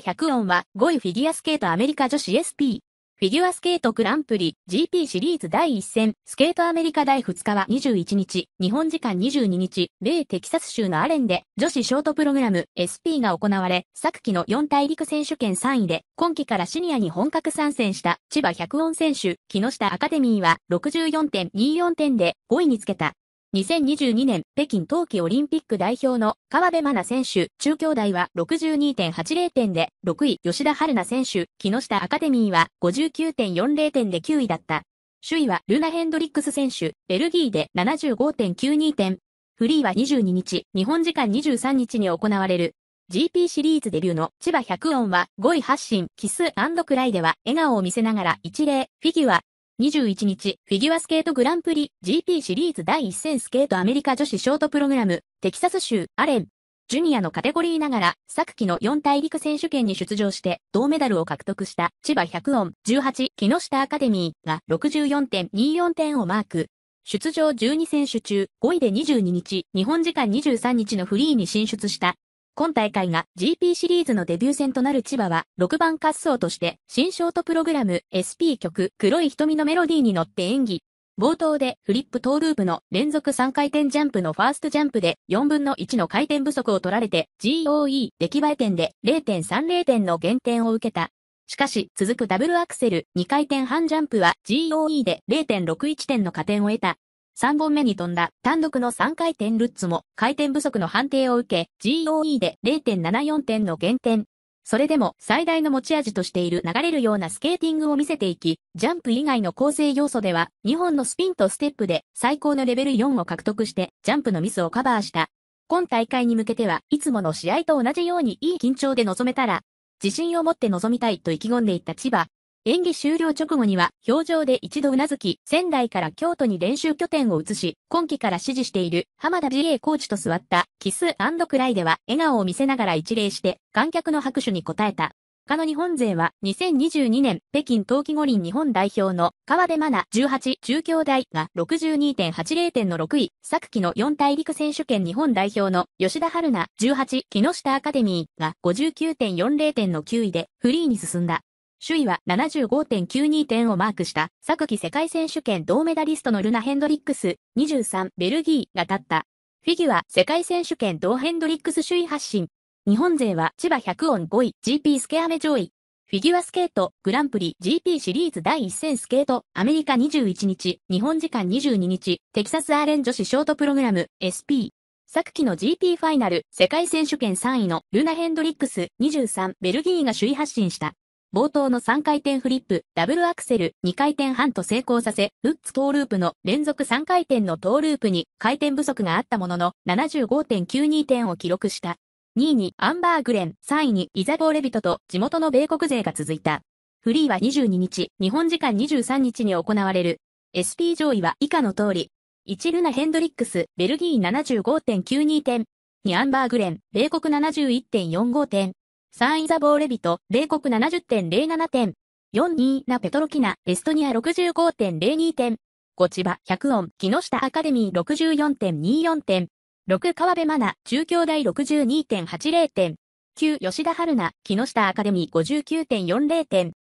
下100音は5位フィギュアスケートアメリカ女子 SP。フィギュアスケートグランプリ GP シリーズ第1戦、スケートアメリカ第2日は21日、日本時間22日、米テキサス州のアレンで女子ショートプログラム SP が行われ、昨季の4大陸選手権3位で、今季からシニアに本格参戦した千葉百音選手、木下アカデミーは64.24点で5位につけた。2022年北京冬季オリンピック代表の河辺真奈選手、中京大は62.80点で6位、吉田春菜選手、木下アカデミーは59.40点で9位だった。首位はルナ・ヘンドリックス選手、ベルギーで75.92点。フリーは22日、日本時間23日に行われる GP シリーズデビューの千葉百音は5位発進、キスクライでは笑顔を見せながら1例、フィギュア、21日、フィギュアスケートグランプリ GP シリーズ第1戦スケートアメリカ女子ショートプログラム、テキサス州アレン。ジュニアのカテゴリーながら、昨季の四大陸選手権に出場して、銅メダルを獲得した、千葉100音18、木下アカデミーが64.24点をマーク。出場12選手中、5位で22日、日本時間23日のフリーに進出した、今大会が GP シリーズのデビュー戦となる千葉は、6番滑走として、新ショートプログラム SP 曲黒い瞳のメロディーに乗って演技。冒頭でフリップトーループの連続3回転ジャンプのファーストジャンプで4分の1の回転不足を取られて GOE 出来栄え点で0.30点の減点を受けた。しかし続くダブルアクセル2回転半ジャンプは GOE で0.61点の加点を得た。3本目に飛んだ単独の3回転ルッツも回転不足の判定を受け GOE で0.74点の減点。それでも最大の持ち味としている流れるようなスケーティングを見せていき、ジャンプ以外の構成要素では2本のスピンとステップで最高のレベル4を獲得してジャンプのミスをカバーした。今大会に向けてはいつもの試合と同じようにいい緊張で臨めたら、自信を持って臨みたいと意気込んでいった千葉。演技終了直後には表情で一度うなずき、仙台から京都に練習拠点を移し、今季から指示している浜田 GA コーチと座ったキスクライでは笑顔を見せながら一礼して観客の拍手に応えた。他の日本勢は2022年北京冬季五輪日本代表の川辺真奈18中京大が62.80点の6位、昨季の四大陸選手権日本代表の吉田春奈18木下アカデミーが59.40点の9位でフリーに進んだ。首位は75.92点をマークした、昨季世界選手権銅メダリストのルナ・ヘンドリックス、23、ベルギーが立った。フィギュア世界選手権銅ヘンドリックス首位発進。日本勢は千葉100音5位、GP スケアメ上位。フィギュアスケート、グランプリ、GP シリーズ第1戦スケート、アメリカ21日、日本時間22日、テキサスアーレン女子ショートプログラム、SP。昨季の GP ファイナル、世界選手権3位のルナ・ヘンドリックス23ベルギーが首位発進した。冒頭の3回転フリップ、ダブルアクセル、2回転半と成功させ、ルッツトーループの連続3回転のトーループに回転不足があったものの、75.92点を記録した。2位にアンバーグレン、3位にイザボーレビトと地元の米国勢が続いた。フリーは22日、日本時間23日に行われる。SP 上位は以下の通り。1ルナ・ヘンドリックス、ベルギー75.92点。2アンバーグレン、米国71.45点。3位ザボーレビト、米国70.07点。4位なペトロキナ、エストニア65.02点。5千葉、100音、木下アカデミー64.24点。6川辺真奈、中京大62.80点。9吉田春菜、木下アカデミー59.40点。